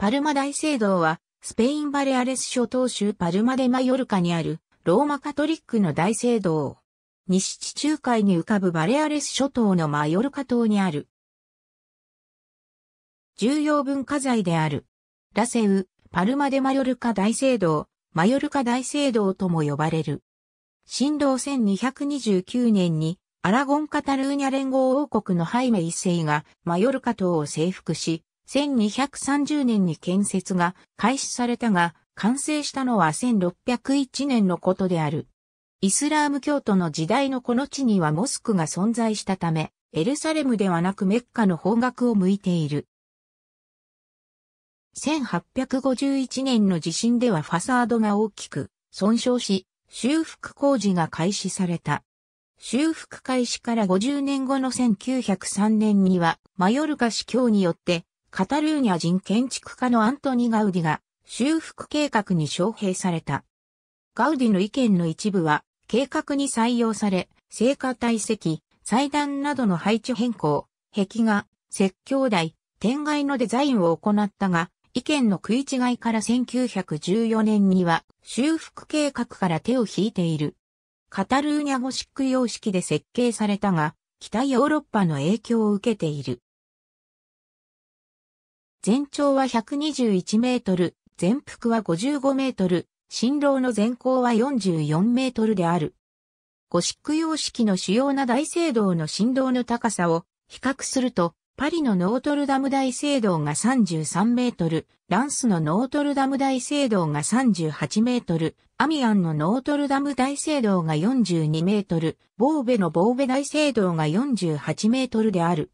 パルマ大聖堂は、スペインバレアレス諸島州パルマデマヨルカにある、ローマカトリックの大聖堂。西地中海に浮かぶバレアレス諸島のマヨルカ島にある。重要文化財である。ラセウ、パルマデマヨルカ大聖堂、マヨルカ大聖堂とも呼ばれる。新道1229年に、アラゴン・カタルーニャ連合王国のハイメ一世がマヨルカ島を征服し、1230年に建設が開始されたが、完成したのは1601年のことである。イスラーム教徒の時代のこの地にはモスクが存在したため、エルサレムではなくメッカの方角を向いている。1851年の地震ではファサードが大きく損傷し、修復工事が開始された。修復開始から50年後の1903年には、マヨルカ司教によってカタルーニャ人建築家のアントニ・ガウディが修復計画に招聘された。ガウディの意見の一部は計画に採用され、聖火体積、祭壇などの配置変更、壁画、説教台、天外のデザインを行ったが、意見の食い違いから1914年には修復計画から手を引いている。カタルーニャゴシック様式で設計されたが、北ヨーロッパの影響を受けている。全長は121メートル、全幅は55メートル、新郎の全高は44メートルである。ゴシック様式の主要な大聖堂の振動の高さを比較すると、パリのノートルダム大聖堂が33メートル、ランスのノートルダム大聖堂が38メートル、アミアンのノートルダム大聖堂が42メートル、ボーベのボーベ大聖堂が48メートルである。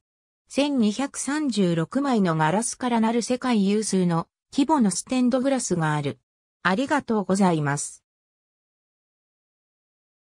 1236枚のガラスからなる世界有数の規模のステンドグラスがある。ありがとうございます。